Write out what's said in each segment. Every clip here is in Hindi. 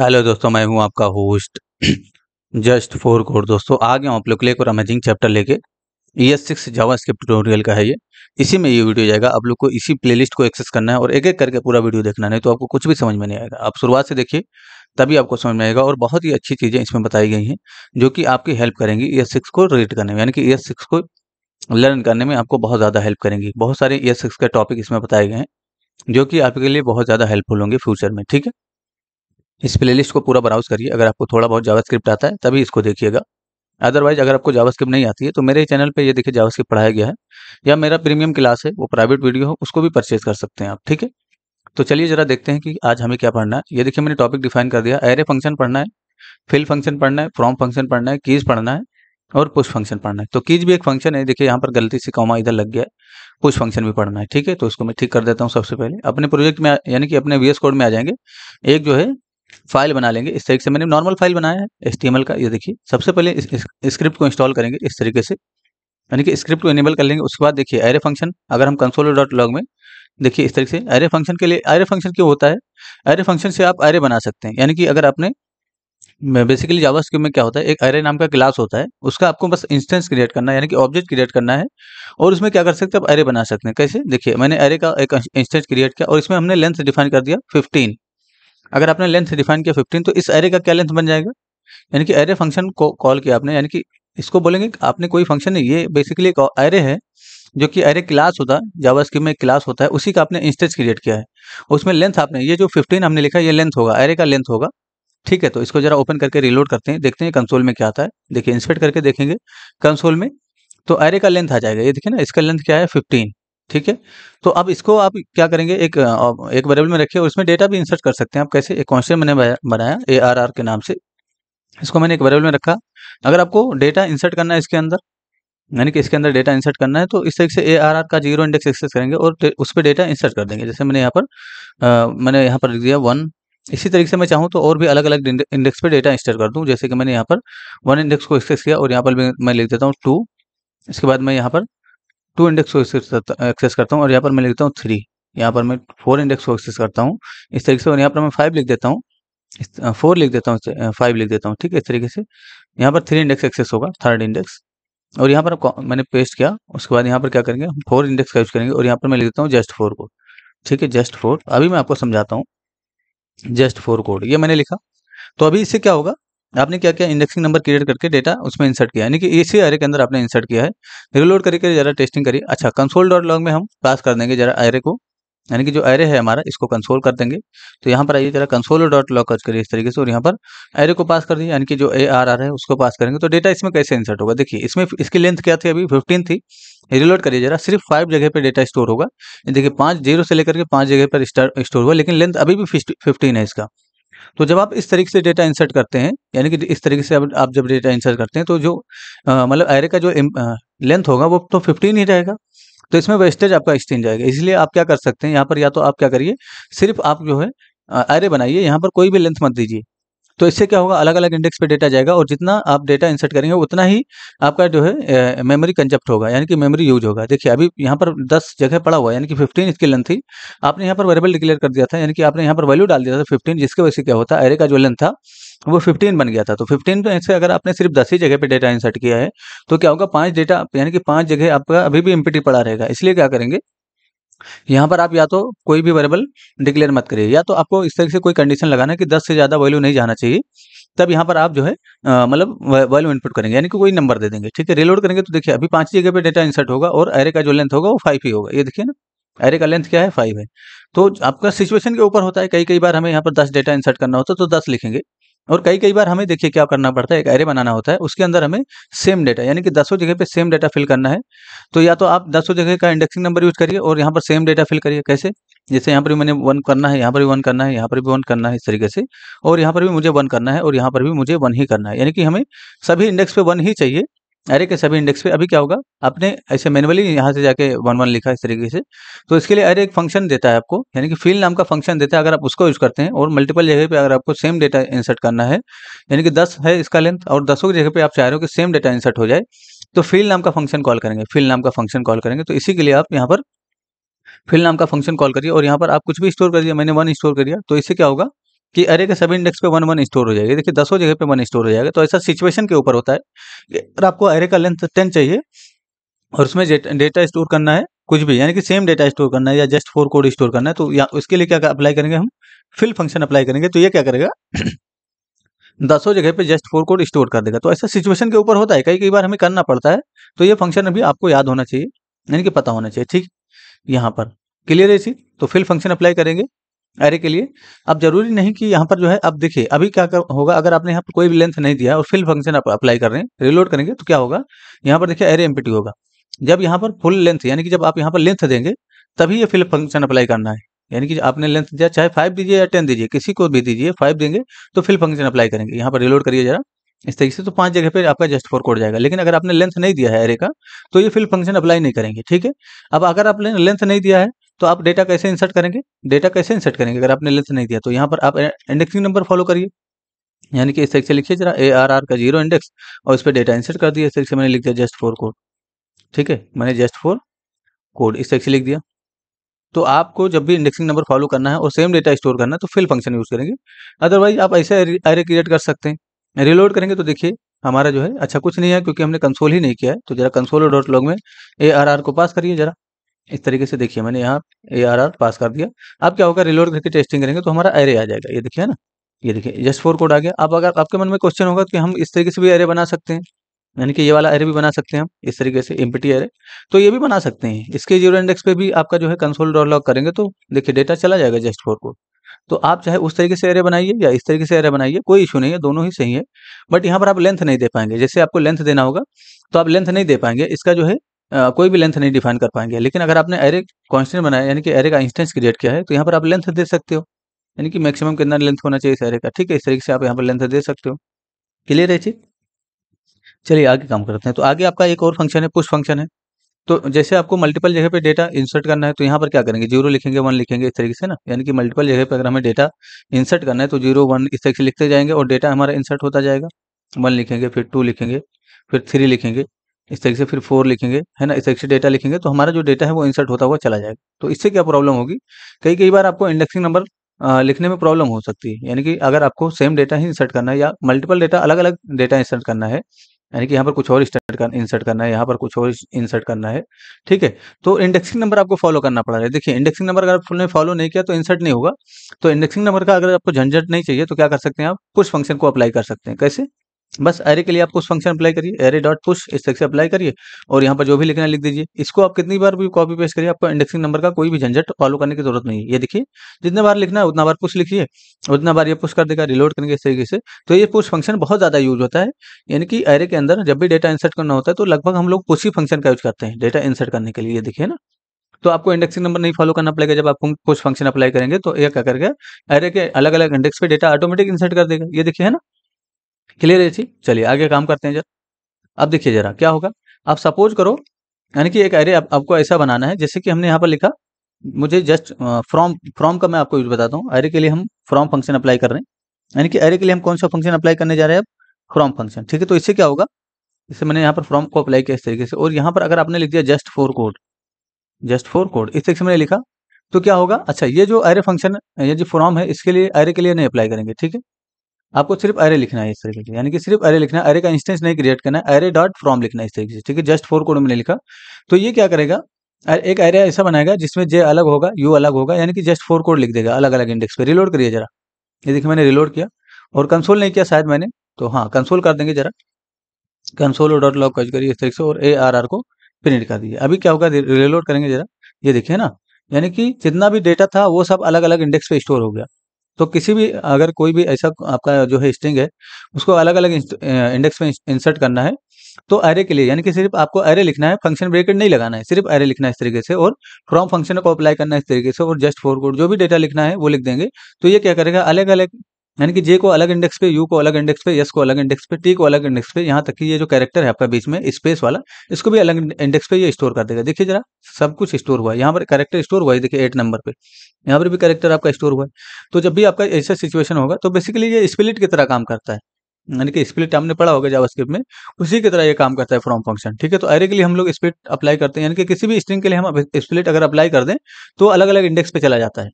हेलो दोस्तों मैं हूं आपका होस्ट जस्ट फोर कोर दोस्तों आ गया आप लोग के एक और अमेजिंग चैप्टर लेके ES six JavaScript tutorial का है ये इसी में ये वीडियो जाएगा आप लोग को इसी प्लेलिस्ट को एक्सेस करना है और एक एक करके पूरा वीडियो देखना नहीं तो आपको कुछ भी समझ में नहीं आएगा आप शुरुआत से देखिए तभी आपको समझ में आएगा और बहुत ही अच्छी चीज़ें इसमें बताई गई हैं जो कि आपकी हेल्प करेंगी ई एस सिक्स को रीड करने में यानी कि ई एस सिक्स को लर्न करने में आपको बहुत ज़्यादा हेल्प करेंगी बहुत सारे ई एस सिक्स के टॉपिक इसमें बताए गए हैं जो कि आपके लिए बहुत ज़्यादा हेल्पफुल होंगे फ्यूचर में ठीक है इस प्लेलिस्ट को पूरा ब्राउज करिए अगर आपको थोड़ा बहुत जावास्क्रिप्ट आता है तभी इसको देखिएगा अदरवाइज अगर आपको जावास्क्रिप्ट नहीं आती है तो मेरे चैनल पे ये देखिए जावास्क्रिप्ट पढ़ाया गया है या मेरा प्रीमियम क्लास है वो प्राइवेट वीडियो है उसको भी परचेज कर सकते हैं आप ठीक है तो चलिए जरा देखते हैं कि आज हमें क्या पढ़ना है ये देखिए मैंने टॉपिक डिफाइन कर दिया एरे फंक्शन पढ़ना है फिल फंक्शन पढ़ना है फ्रॉम फंक्शन पढ़ना है कीज पढ़ना है और पुश फंक्शन पढ़ना है तो कीज भी एक फंक्शन है देखिए यहाँ पर गलती से कौमा इधर लग गया है पुश फंक्शन भी पढ़ना है ठीक है तो उसको मैं ठीक कर देता हूँ सबसे पहले अपने प्रोजेक्ट में यानी कि अपने वी कोड में आ जाएंगे एक जो है फाइल बना लेंगे इस तरीके से मैंने नॉर्मल फाइल बनाया है एस का ये देखिए सबसे पहले इस, स्क्रिप्ट को इंस्टॉल करेंगे इस तरीके से यानी कि स्क्रिप्ट को इनेबल कर लेंगे उसके बाद देखिए एरे फंक्शन अगर हम कंसोल डॉट लॉग में देखिए इस तरीके से एरे फंक्शन के लिए एरे फंक्शन क्यों होता है एरे फंक्शन से आप एरे बना सकते हैं यानी कि अगर आपने बेसिकली जावा स्क्रिप्ट में क्या होता है एक एरे नाम का क्लास होता है उसका आपको बस इंस्टेंस क्रिएट करना है यानी कि ऑब्जेक्ट क्रिएट करना है और उसमें क्या कर सकते हैं आप एरे बना सकते हैं कैसे देखिए मैंने एरे का एक इंस्टेंस क्रिएट किया और इसमें हमने लेंथ डिफाइन कर दिया फिफ्टीन अगर आपने लेंथ डिफाइन किया फिफ्टीन तो इस एरे का क्या लेंथ बन जाएगा यानी कि एरे फंक्शन को कॉल किया आपने यानी कि इसको बोलेंगे कि आपने कोई फंक्शन नहीं ये बेसिकली एक एरे है जो कि एरे क्लास होता है जावा स्क्रिप्ट में क्लास होता है उसी का आपने इंस्टेज क्रिएट किया है उसमें लेंथ आपने ये जो 15 हमने लिखा है ये लेंथ होगा एरे का लेंथ होगा ठीक है तो इसको जरा ओपन करके रिलोड करते हैं देखते हैं कंसोल में क्या आता है देखिए इंस्पेक्ट करके देखेंगे कंसोल में तो एरे का लेंथ आ जाएगा ये देखिए ना इसका लेंथ क्या है फिफ्टीन ठीक है तो अब इसको आप क्या करेंगे एक एक वेरिएबल में रखिए और इसमें डेटा भी इंसर्ट कर सकते हैं आप कैसे एक कॉन्स्टेंट मैंने बनाया, ए आर आर के नाम से इसको मैंने एक वेरिएबल में रखा अगर आपको डेटा इंसर्ट करना है इसके अंदर यानी कि इसके अंदर डेटा इंसर्ट करना है तो इस तरीके से ए आर आर का जीरो इंडेक्स एक्सेस करेंगे और उस पर डेटा इंसर्ट कर देंगे जैसे मैंने यहाँ पर मैंने यहाँ पर लिख दिया वन इसी तरीके से मैं चाहूँ तो और भी अलग अलग इंडेक्स पर डेटा इंसर्ट कर दूँ जैसे कि मैंने यहाँ पर वन इंडेक्स को एक्सेस किया और यहाँ पर मैं लिख देता हूँ टू इसके बाद मैं यहाँ पर टू इंडेक्स को एक्सेस करता हूँ और यहाँ पर मैं लिखता हूँ थ्री यहाँ पर मैं फोर इंडेक्स को एक्सेस करता हूँ इस तरीके से और यहाँ पर मैं फाइव लिख देता हूँ फोर लिख देता हूँ फाइव लिख देता हूँ ठीक है इस तरीके से यहाँ पर थ्री इंडेक्स एक्सेस होगा थर्ड इंडेक्स और यहाँ पर मैंने पेस्ट किया उसके बाद यहाँ पर क्या करेंगे हम फोर इंडेक्स का यूज करेंगे और यहाँ पर मैं लिख देता हूँ जस्ट फोर कोड ठीक है जस्ट फोर अभी मैं आपको समझाता हूँ जस्ट फोर कोड ये मैंने लिखा तो अभी इससे क्या होगा आपने क्या किया इंडेक्सिंग नंबर क्रिएट करके डेटा उसमें इंसर्ट किया यानी कि इसी एरे के अंदर आपने इंसर्ट किया है रिलोड करके जरा टेस्टिंग करिए अच्छा कंसोल डॉट लॉग में हम पास कर देंगे जरा एरे को यानी कि जो एरे है हमारा इसको कंसोल कर देंगे तो यहाँ पर आइए जरा कंसोल डॉट लॉक करिए इस तरीके से और यहाँ पर एरे को पास कर दिए यानी कि जो ए आर आर है उसको पास करेंगे तो डेटा इसमें कैसे इंसर्ट होगा देखिए इसमें इसकी लेंथ क्या थी अभी फिफ्टीन थी रिलोड करिए जरा सिर्फ फाइव जगह पर डेटा स्टोर होगा देखिए पाँच जीरो से लेकर के पाँच जगह पर स्टोर हुआ लेकिन लेंथ अभी भी फिफ्टीन है इसका तो जब आप इस तरीके से डेटा इंसर्ट करते हैं यानी कि इस तरीके से आप जब डेटा इंसर्ट करते हैं तो जो मतलब एरे का जो लेंथ होगा वो तो फिफ्टीन ही रहेगा तो इसमें वेस्टेज आपका एक्सचेंज आएगा इसलिए आप क्या कर सकते हैं यहाँ पर या तो आप क्या करिए सिर्फ आप जो है एरे बनाइए यहाँ पर कोई भी लेंथ मत दीजिए तो इससे क्या होगा अलग अलग इंडेक्स पे डेटा जाएगा और जितना आप डेटा इंसर्ट करेंगे उतना ही आपका जो है मेमोरी कंजप्ट होगा यानी कि मेमोरी यूज होगा देखिए अभी यहाँ पर दस जगह पड़ा हुआ है यानी कि फिफ्टीन इसकी लेंथ थी आपने यहाँ पर वेरेबल डिक्लेयर कर दिया था यानी कि आपने यहाँ पर वैल्यू डाल दिया था फिफ्टीन जिसके वजह से क्या होता है एरे का जो लेंथ था वो फिफ्टीन बन गया था तो फिफ्टीन तो ऐसे अगर आपने सिर्फ दस ही जगह पे डेटा इंसर्ट किया है तो क्या होगा पांच डेटा यानी कि पांच जगह आपका अभी भी एमपीटी पड़ा रहेगा इसलिए क्या करेंगे यहाँ पर आप या तो कोई भी वेरेबल डिक्लेयर मत करिए या तो आपको इस तरह से कोई कंडीशन लगाना है कि 10 से ज़्यादा वैल्यू नहीं जाना चाहिए तब यहाँ पर आप जो है मतलब वैल्यू इनपुट करेंगे यानी कि कोई नंबर दे देंगे ठीक है रिलोड करेंगे तो देखिए अभी पाँच जगह पे डेटा इंसर्ट होगा और एरे का जो लेंथ होगा वो फाइव ही होगा ये देखिए ना एरे का लेंथ क्या है फाइव है तो आपका सिचुएशन के ऊपर होता है कई कई बार हमें यहाँ पर दस डेटा इंसर्ट करना होता है तो दस लिखेंगे और कई कई बार हमें देखिए क्या करना पड़ता है एक एरे बनाना होता है उसके अंदर हमें सेम डेटा यानी कि दसों जगह पे सेम डेटा फिल करना है तो या तो आप दसों जगह का इंडेक्सिंग नंबर यूज करिए और यहाँ पर सेम डेटा फिल करिए कैसे जैसे यहाँ पर भी मैंने वन करना है यहाँ पर भी वन करना है यहाँ पर भी वन करना है इस तरीके से और यहाँ पर भी मुझे वन करना है और यहाँ पर भी मुझे वन ही करना है यानी कि हमें सभी इंडेक्स पे वन ही चाहिए अरे के सभी इंडेक्स पे अभी क्या होगा आपने ऐसे मैनुअली यहाँ से जाके वन वन लिखा इस तरीके से तो इसके लिए अरे एक फंक्शन देता है आपको यानी कि फील नाम का फंक्शन देता है अगर आप उसको यूज करते हैं और मल्टीपल जगह पे अगर आपको सेम डेटा इंसर्ट करना है यानी कि दस है इसका लेंथ और दसों की जगह पर आप चाह रहे हो कि सेम डेटा इंसर्ट हो जाए तो फील नाम का फंक्शन कॉल करेंगे फील नाम का फंक्शन कॉल करेंगे तो इसी के लिए आप यहाँ पर फील नाम का फंक्शन कॉल करिए और यहाँ पर आप कुछ भी स्टोर करिए मैंने वन स्टोर कर दिया तो इससे क्या होगा कि अरे के सभी इंडेक्स पे वन वन स्टोर हो जाएगी देखिए दसों जगह पे वन स्टोर हो जाएगा तो ऐसा सिचुएशन के ऊपर होता है अगर आपको अरे का लेंथ टेन चाहिए और उसमें डेटा स्टोर करना है कुछ भी यानी कि सेम डेटा स्टोर करना है या जस्ट फोर कोड स्टोर करना है तो या उसके लिए क्या अप्लाई करेंगे हम फिल फंक्शन अप्लाई करेंगे तो ये क्या करेगा दसों जगह पे जस्ट फोर कोड स्टोर कर देगा तो ऐसा सिचुएशन के ऊपर होता है कई कई बार हमें करना पड़ता है तो ये फंक्शन अभी आपको याद होना चाहिए यानी कि पता होना चाहिए ठीक यहाँ पर क्लियर है इसी तो फिल फंक्शन अप्लाई करेंगे एरे के लिए अब जरूरी नहीं कि यहाँ पर जो है अब देखिए अभी क्या कर, होगा अगर आपने यहाँ पर कोई भी लेंथ नहीं दिया और फिल फंक्शन आप अप्लाई कर रहे हैं रिलोड करेंगे तो क्या होगा यहाँ पर देखिए एरे एम्पिटी होगा जब यहाँ पर फुल लेंथ यानी कि जब आप यहाँ पर लेंथ देंगे तभी ये फिल फंक्शन अप्लाई करना है यानी कि आपने लेंथ दिया चाहे फाइव दीजिए या टेन दीजिए किसी को भी दीजिए फाइव देंगे तो फिल फंक्शन अप्लाई करेंगे यहाँ पर रिलोड करिए जरा इस तरीके से तो पांच जगह पे आपका जस्ट फोर कोड जाएगा लेकिन अगर आपने लेंथ नहीं दिया है एरे का तो ये फिल फंक्शन अप्लाई नहीं करेंगे ठीक है अब अगर आपने लेंथ नहीं दिया है तो आप डेटा कैसे इंसर्ट करेंगे डेटा कैसे इंसर्ट करेंगे अगर आपने लेंथ नहीं दिया तो यहाँ पर आप इंडेक्सिंग नंबर फॉलो करिए यानी कि इस से लिखिए जरा ए आर आर का जीरो इंडेक्स और इस पर डेटा इंसर्ट कर दिया इस से मैंने लिख दिया जस्ट फोर कोड ठीक है मैंने जस्ट फोर कोड इस से लिख दिया तो आपको जब भी इंडेक्सिंग नंबर फॉलो करना है और सेम डेटा स्टोर करना है तो फिल फंक्शन यूज़ करेंगे अदरवाइज आप ऐसे एरे क्रिएट कर सकते हैं रिलोड करेंगे तो देखिए हमारा जो है अच्छा कुछ नहीं है क्योंकि हमने कंसोल ही नहीं किया है तो जरा कंसोल डॉट लॉग में ए आर आर को पास करिए जरा इस तरीके से देखिए मैंने यहाँ ए आर आर पास कर दिया अब क्या होगा रिलोड करके टेस्टिंग करेंगे तो हमारा एरे आ जाएगा ये देखिए ना ये देखिए जस्ट फोर कोड आ गया अब अगर आपके मन में क्वेश्चन होगा कि हम इस तरीके से भी एरे बना सकते हैं यानी कि ये वाला एरे भी बना सकते हैं हम इस तरीके से एम्पिटी एरे तो ये भी बना सकते हैं इसके जीरो इंडेक्स पे भी आपका जो है कंसोल डॉट लॉक करेंगे तो देखिए डेटा चला जाएगा जस्ट फोर कोड तो आप चाहे उस तरीके से एरे बनाइए या इस तरीके से एरे बनाइए कोई इशू नहीं है दोनों ही सही है बट यहाँ पर आप लेंथ नहीं दे पाएंगे जैसे आपको लेंथ देना होगा तो आप लेंथ नहीं दे पाएंगे इसका जो है कोई भी लेंथ नहीं डिफाइन कर पाएंगे लेकिन अगर आपने एरे कॉन्स्टेंट बनाया यानी कि एरे का इंस्टेंस क्रिएट किया है तो यहाँ पर आप लेंथ दे सकते हो यानी कि मैक्सिमम कितना लेंथ होना चाहिए इस एरे का ठीक है इस तरीके से आप यहाँ पर लेंथ दे सकते हो क्लियर है जी चलिए आगे काम करते हैं तो आगे आपका एक और फंक्शन है पुश फंक्शन है तो जैसे आपको मल्टीपल जगह पे डेटा इंसर्ट करना है तो यहाँ पर क्या करेंगे जीरो लिखेंगे वन लिखेंगे इस तरीके से ना यानी कि मल्टीपल जगह पे अगर हमें डेटा इंसर्ट करना है तो जीरो वन इस तरीके से लिखते जाएंगे और डेटा हमारा इंसर्ट होता जाएगा वन लिखेंगे फिर टू लिखेंगे फिर थ्री लिखेंगे इस तरीके से फिर फोर लिखेंगे है ना इस तरीके से डेटा लिखेंगे तो हमारा जो डेटा है वो इंसर्ट होता हुआ चला जाएगा तो इससे क्या प्रॉब्लम होगी कई कई बार आपको इंडेक्सिंग नंबर लिखने में प्रॉब्लम हो सकती है यानी कि अगर आपको सेम डेटा ही इंसर्ट करना है या मल्टीपल डेटा अलग अलग डेटा इंसर्ट करना है यानी कि यहाँ पर कुछ और इंसर्ट करना इंसर्ट करना है यहाँ पर कुछ और इंसर्ट करना है ठीक है तो इंडेक्सिंग नंबर आपको फॉलो करना पड़ रहा है देखिए इंडेक्सिंग नंबर अगर आपने फॉलो नहीं किया तो इंसर्ट नहीं होगा तो इंडेक्सिंग नंबर का अगर आपको झंझट नहीं चाहिए तो क्या कर सकते हैं आप पुश फंक्शन को अप्लाई कर सकते हैं कैसे बस एरे के लिए आपको उस फंक्शन अप्लाई करिए एरे डॉट पुश इस तरह से अप्लाई करिए और यहाँ पर जो भी लिखना लिख दीजिए इसको आप कितनी बार भी कॉपी पेस्ट करिए आपको इंडेक्सिंग नंबर का कोई भी झंझट फॉलो करने की जरूरत नहीं है ये देखिए जितने बार लिखना है उतना बार पुश लिखिए उतना बार ये पुश कर देगा रिलोड करेंगे इस तरीके से तो ये पुश फंक्शन बहुत ज़्यादा यूज होता है यानी कि एरे के अंदर जब भी डेटा इंसर्ट करना होता है तो लगभग हम लोग पुशी फंक्शन का यूज करते हैं डेटा इंसर्ट करने के लिए देखिए ना तो आपको इंडेक्सिंग नंबर नहीं फॉलो करना पड़ेगा जब आप पुश फंक्शन अप्लाई करेंगे तो ये क्या करके एरे के अलग अलग इंडेक्स पे डेटा ऑटोमेटिक इंसर्ट कर देगा ये देखिए है ना क्लियर है जी चलिए आगे काम करते हैं जरा अब देखिए जरा क्या होगा आप सपोज करो यानी कि एक एरे आप, आपको ऐसा बनाना है जैसे कि हमने यहाँ पर लिखा मुझे जस्ट फ्रॉम फ्रॉम का मैं आपको यूज बताता हूँ एरे के लिए हम फ्रॉम फंक्शन अप्लाई कर रहे हैं यानी कि एरे के लिए हम कौन सा फंक्शन अप्लाई करने जा रहे हैं अब फ्रॉम फंक्शन ठीक है तो इससे क्या होगा इससे मैंने यहाँ पर फ्रॉम को अप्लाई किया इस तरीके से और यहाँ पर अगर आपने लिख दिया just for code just for code इस तरीके से मैंने लिखा तो क्या होगा अच्छा ये जो एरे फंक्शन ये जो फॉर्म है इसके लिए एरे के लिए नहीं अप्लाई करेंगे ठीक है आपको सिर्फ अरे लिखना है इस तरीके से यानी कि सिर्फ अरे लिखना है अरे का इंस्टेंस नहीं क्रिएट करना है अरे डॉट फ्रॉम लिखना है इस तरीके से ठीक है जस्ट फोर कोड मैंने लिखा तो ये क्या करेगा एक एरे ऐसा बनाएगा जिसमें जे अलग होगा यू अलग होगा यानी कि जस्ट फोर कोड लिख देगा अलग अलग इंडेक्स पे रिलोड करिए जरा ये देखिए मैंने रिलोड किया और कंसोल नहीं किया शायद मैंने तो हाँ कंसोल कर देंगे जरा कंसोल डॉट लॉग कच करिए इस तरीके से और ए आर आर को प्रिंट कर दीजिए अभी क्या होगा रिलोड करेंगे जरा ये देखिए ना यानी कि जितना भी डेटा था वो सब अलग अलग इंडेक्स पे स्टोर हो गया तो किसी भी अगर कोई भी ऐसा आपका जो है स्ट्रिंग है उसको अलग अलग इंडेक्स में इंसर्ट करना है तो एरे के लिए यानी कि सिर्फ आपको एरे लिखना है फंक्शन ब्रेकेट नहीं लगाना है सिर्फ एरे लिखना है इस तरीके से और फ्रॉम फंक्शन को अप्लाई करना है इस तरीके से और जस्ट फॉर कोड जो भी डेटा लिखना है वो लिख देंगे तो ये क्या करेगा अलग अलग यानी कि जे को अलग इंडेक्स पे यू को अलग इंडेक्स पे यस को अलग इंडेक्स पे टी को अलग इंडेक्स पे यहाँ तक कि ये जो कैरेक्टर है आपका बीच में स्पेस वाला इसको भी अलग इंडेक्स पे ये स्टोर कर देगा देखिए जरा सब कुछ स्टोर हुआ है यहाँ पर कैरेक्टर स्टोर हुआ है देखिए एट नंबर पे यहाँ पर भी कैरेक्टर आपका स्टोर हुआ है तो जब भी आपका ऐसा सिचुएशन होगा तो बेसिकली ये स्प्लिट की तरह काम करता है यानी कि स्प्लिट हमने पढ़ा होगा जावास्क्रिप्ट में उसी की तरह ये काम करता है फ्रॉम फंक्शन ठीक है तो एरे के लिए हम लोग स्प्लिट अप्लाई करते हैं यानी कि किसी भी स्ट्रिंग के लिए हम स्प्लिट अगर अप्लाई कर दें तो अलग अलग इंडेक्स पे चला जाता है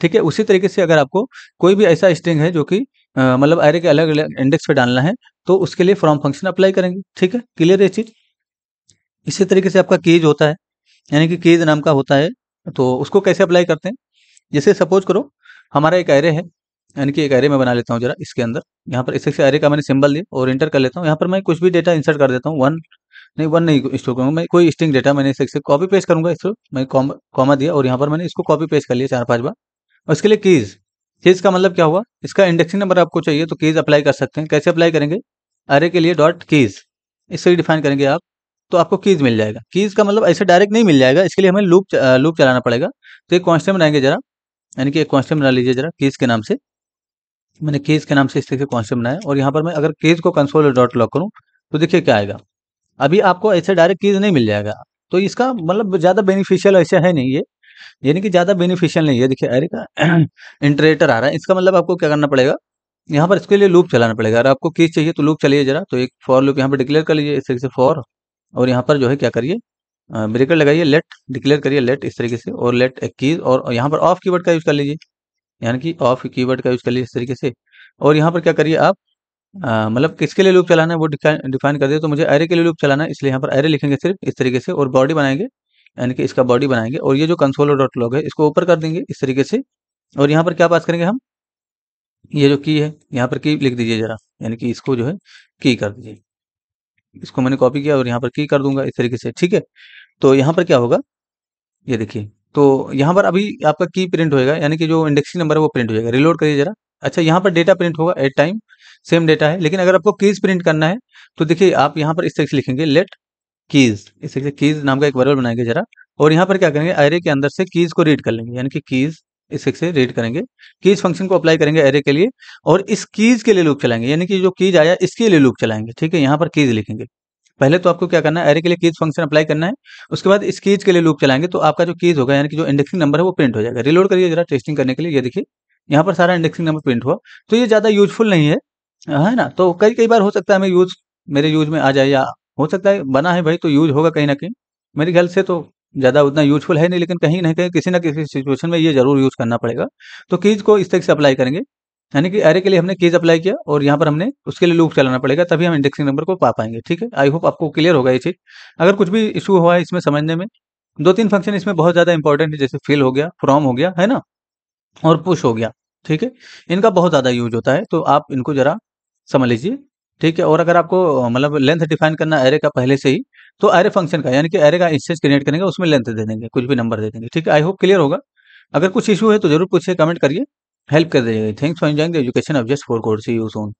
ठीक है उसी तरीके से अगर आपको कोई भी ऐसा स्ट्रिंग है जो कि मतलब एरे के अलग अलग इंडेक्स पे डालना है तो उसके लिए फॉर्म फंक्शन अप्लाई करेंगे ठीक है क्लियर है चीज इसी तरीके से आपका केज होता है यानी कि केज नाम का होता है तो उसको कैसे अप्लाई करते हैं जैसे सपोज करो हमारा एक एरे है यानी कि एक एरे में बना लेता हूँ जरा इसके अंदर यहाँ पर इससे एरे का मैंने सिंबल दिया और इंटर कर लेता हूँ यहाँ पर मैं कुछ भी डेटा इंसर्ट कर देता हूँ वन नहीं वन नहीं स्टोर करूँगा मैं कोई स्ट्रिंग डेटा मैंने इससे कॉपी पेस्ट करूँगा इसको मैं कॉमा दिया और यहाँ पर मैंने इसको कॉपी पेस्ट कर लिया चार पाँच बार उसके लिए कीज़ कीज़ का मतलब क्या हुआ इसका इंडेक्सिंग नंबर आपको चाहिए तो कीज़ अप्लाई कर सकते हैं कैसे अप्लाई करेंगे अरे के लिए डॉट कीज़ इससे डिफाइन करेंगे आप तो आपको कीज़ मिल जाएगा कीज़ का मतलब ऐसे डायरेक्ट नहीं मिल जाएगा इसके लिए हमें लूप लूप चलाना पड़ेगा तो एक कॉन्स्टेंट बनाएंगे जरा यानी कि एक कॉन्स्टेंट बना लीजिए जरा कीज़ के नाम से मैंने कीज़ के नाम से इस तरह से कॉन्सेप्ट बनाया और यहाँ पर मैं अगर केज को कंसोल डॉट लॉक करूँ तो देखिए क्या आएगा अभी आपको ऐसे डायरेक्ट कीज नहीं मिल जाएगा तो इसका मतलब ज़्यादा बेनिफिशियल ऐसे है नहीं ये यानी कि ज़्यादा बेनिफिशियल नहीं है देखिए एरे का इंटरेटर आ रहा है इसका मतलब आपको क्या करना पड़ेगा यहाँ पर इसके लिए लूप चलाना पड़ेगा अगर आपको कीज़ चाहिए तो लूप चलिए जरा तो एक फॉर लूप यहाँ पर डिक्लेयर कर लीजिए इस तरीके से फॉर और यहाँ पर जो है क्या करिए ब्रेकर लगाइए लेट डिक्लेयर करिए लेट इस तरीके से और लेट कीज और यहाँ पर ऑफ कीवर्ड का यूज़ कर लीजिए यानी कि ऑफ कीवर्ड का यूज़ कर लीजिए इस तरीके से और यहाँ पर क्या करिए आप मतलब किसके लिए लूप चलाना है वो डिफाइन कर दिए तो मुझे एरे के लिए लूप चलाना है इसलिए यहाँ पर एरे लिखेंगे सिर्फ इस तरीके से और बॉडी बनाएंगे यानी कि इसका बॉडी बनाएंगे और ये जो कंसोलर डॉट लॉग है इसको ऊपर कर देंगे इस तरीके से और यहाँ पर क्या पास करेंगे हम ये जो की है यहाँ पर की लिख दीजिए जरा यानी कि इसको जो है की कर दीजिए इसको मैंने कॉपी किया और यहाँ पर की कर दूंगा इस तरीके से ठीक है तो यहाँ पर क्या होगा ये देखिए तो यहाँ पर अभी आपका की प्रिंट होएगा यानी कि जो इंडेक्सिंग नंबर है वो प्रिंट हो जाएगा रिलोड करिए जरा अच्छा यहाँ पर डेटा प्रिंट होगा एट टाइम सेम डेटा है लेकिन अगर आपको कीज प्रिंट करना है तो देखिए आप यहाँ पर इस तरीके से लिखेंगे लेट कीज इसलिए कीज नाम का एक वर्बल बनाएंगे जरा और यहाँ पर क्या करेंगे एरे के अंदर से कीज को रीड कर लेंगे यानी कि कीज इसे से रीड करेंगे कीज फंक्शन को अप्लाई करेंगे एरे के लिए और इस कीज के लिए लूप चलाएंगे यानी कि जो कीज आया इसके लिए लूप चलाएंगे ठीक है यहाँ पर कीज लिखेंगे पहले तो आपको क्या करना है एरे के लिए कीज फंक्शन अप्लाई करना है उसके बाद इस कीज के लिए लूप चलाएंगे तो आपका जो कीज होगा यानी कि जो इंडेक्सिंग नंबर है वो प्रिंट हो जाएगा रिलोड करिए जरा टेस्टिंग करने के लिए ये देखिए यहाँ पर सारा इंडेक्सिंग नंबर प्रिंट हुआ तो ये ज़्यादा यूजफुल नहीं है हाँ, है ना तो कई कई बार हो सकता है हमें यूज मेरे यूज में आ जाए या हो सकता है बना है भाई तो यूज होगा कहीं ना कहीं मेरे ख्याल से तो ज़्यादा उतना यूजफुल है नहीं लेकिन कहीं ना कहीं किसी ना किसी सिचुएशन में ये जरूर यूज़ करना पड़ेगा तो कीज को इस तरह से अप्लाई करेंगे यानी कि एरे के लिए हमने कीज अप्लाई किया और यहाँ पर हमने उसके लिए लूप चलाना पड़ेगा तभी हम इंडेक्सिंग नंबर को पा पाएंगे ठीक है आई होप आपको क्लियर होगा ये चीज़ अगर कुछ भी इशू हुआ है इसमें समझने में दो तीन फंक्शन इसमें बहुत ज़्यादा इंपॉर्टेंट है जैसे फिल हो गया फ्रॉम हो गया है ना और पुश हो गया ठीक है इनका बहुत ज़्यादा यूज होता है तो आप इनको ज़रा समझ लीजिए ठीक है और अगर आपको मतलब लेंथ डिफाइन करना एरे का पहले से ही तो एरे फंक्शन का यानी कि एरे का इंस्टेंस क्रिएट करेंगे उसमें लेंथ दे देंगे कुछ भी नंबर दे देंगे ठीक है आई होप क्लियर होगा अगर कुछ इशू है तो जरूर पूछिए कमेंट करिए हेल्प कर दीजिएगा thanks for enjoying the education of just for course you Son